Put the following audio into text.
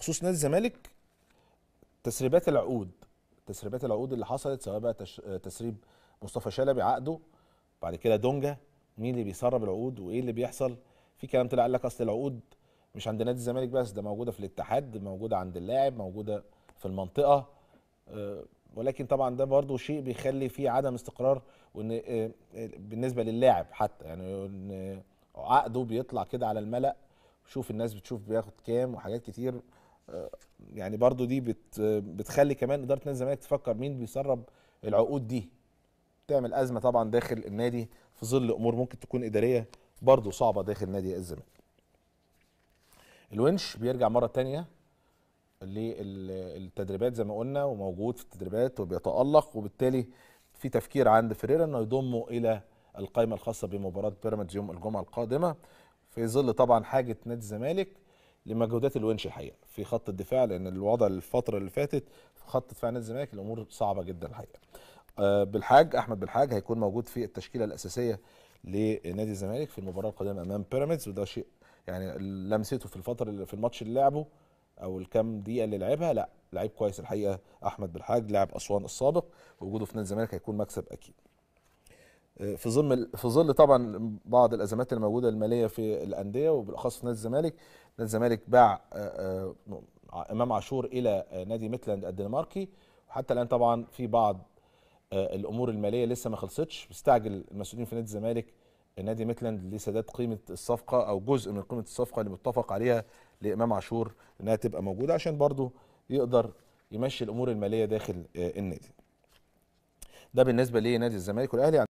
بخصوص نادي الزمالك تسريبات العقود تسريبات العقود اللي حصلت سواء بقى آه، تسريب مصطفى شلبي عقده بعد كده دونجا مين اللي بيسرب العقود وايه اللي بيحصل في كلام طلع قال لك اصل العقود مش عند نادي الزمالك بس ده موجوده في الاتحاد موجوده عند اللاعب موجوده في المنطقه آه، ولكن طبعا ده برضو شيء بيخلي فيه عدم استقرار وان آه، بالنسبه للاعب حتى يعني عقده بيطلع كده على الملأ شوف الناس بتشوف بياخد كام وحاجات كتير آه، يعني برضو دي بت بتخلي كمان اداره نادي الزمالك تفكر مين بيسرب العقود دي تعمل ازمه طبعا داخل النادي في ظل امور ممكن تكون اداريه برضو صعبه داخل نادي الزمالك الونش بيرجع مره تانية للتدريبات زي ما قلنا وموجود في التدريبات وبيتالق وبالتالي في تفكير عند فريرا انه يضمه الى القائمه الخاصه بمباراه بيراميدز يوم الجمعه القادمه في ظل طبعا حاجه نادي الزمالك لمجهودات الونش الحقيقه في خط الدفاع لان الوضع الفتره اللي فاتت في خط دفاع نادي الزمالك الامور صعبه جدا الحقيقه. آه، بالحاج احمد بالحاج هيكون موجود في التشكيله الاساسيه لنادي الزمالك في المباراه القادمه امام بيراميدز وده شيء يعني لمسته في الفتره في الماتش اللي لعبه او الكام دقيقه اللي لعبها لا لعيب كويس الحقيقه احمد بالحاج لاعب اسوان السابق وجوده في نادي الزمالك هيكون مكسب اكيد. في ظل في ظل طبعا بعض الازمات الموجوده الماليه في الانديه وبالاخص في نادي الزمالك نادي الزمالك باع آه، آه، امام عاشور الى نادي ميتلاند الدنماركي وحتى الان طبعا في بعض آه، الامور الماليه لسه ما خلصتش مستعجل المسؤولين في نادي الزمالك نادي ميتلاند لسداد قيمه الصفقه او جزء من قيمه الصفقه اللي متفق عليها لامام عاشور انها تبقى موجوده عشان برضه يقدر يمشي الامور الماليه داخل النادي ده بالنسبه لنادي الزمالك والاهلي